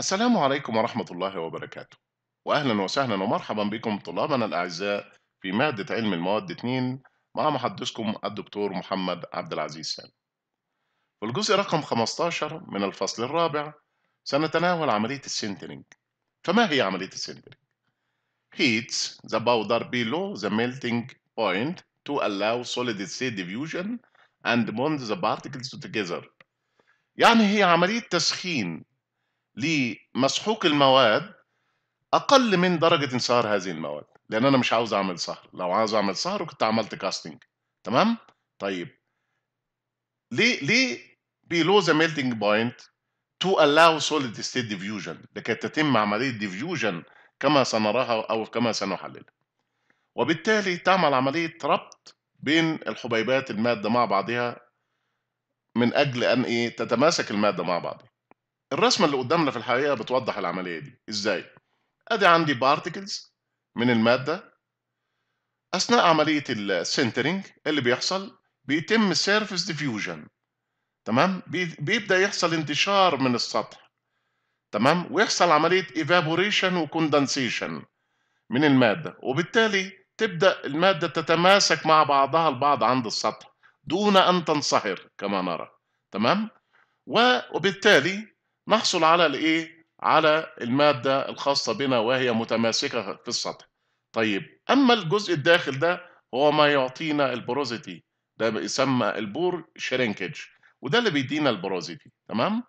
السلام عليكم ورحمة الله وبركاته وأهلا وسهلا ومرحبا بكم طلابنا الأعزاء في مادة علم المواد 2 مع محدثكم الدكتور محمد عبد العزيز سالم في الجزء رقم 15 من الفصل الرابع سنتناول عملية السنترينج فما هي عملية السنترينج؟ heats the powder below the melting point to allow solid state diffusion and bond the particles together يعني هي عملية تسخين لمسحوق المواد اقل من درجه انصهار هذه المواد لان انا مش عاوز اعمل صهر لو عاوز اعمل صهر كنت عملت كاستنج تمام طيب ليه ليه below the melting point to allow solid state diffusion لكي تتم عمليه diffusion كما سنراها او كما سنحللها وبالتالي تعمل عمليه ربط بين الحبيبات الماده مع بعضها من اجل ان ايه تتماسك الماده مع بعضها الرسمه اللي قدامنا في الحقيقه بتوضح العمليه دي ازاي ادي عندي بارتكلز من الماده اثناء عمليه السنترنج اللي بيحصل بيتم سيرفيس ديفيوجن تمام بيبدا يحصل انتشار من السطح تمام ويحصل عمليه ايفابوريشن وكوندنسيشن من الماده وبالتالي تبدا الماده تتماسك مع بعضها البعض عند السطح دون ان تنصهر كما نرى تمام وبالتالي نحصل على الايه على الماده الخاصه بنا وهي متماسكه في السطح طيب اما الجزء الداخل ده هو ما يعطينا البروزيتي ده يسمى البور شرينكج وده اللي بيدينا البروزيتي تمام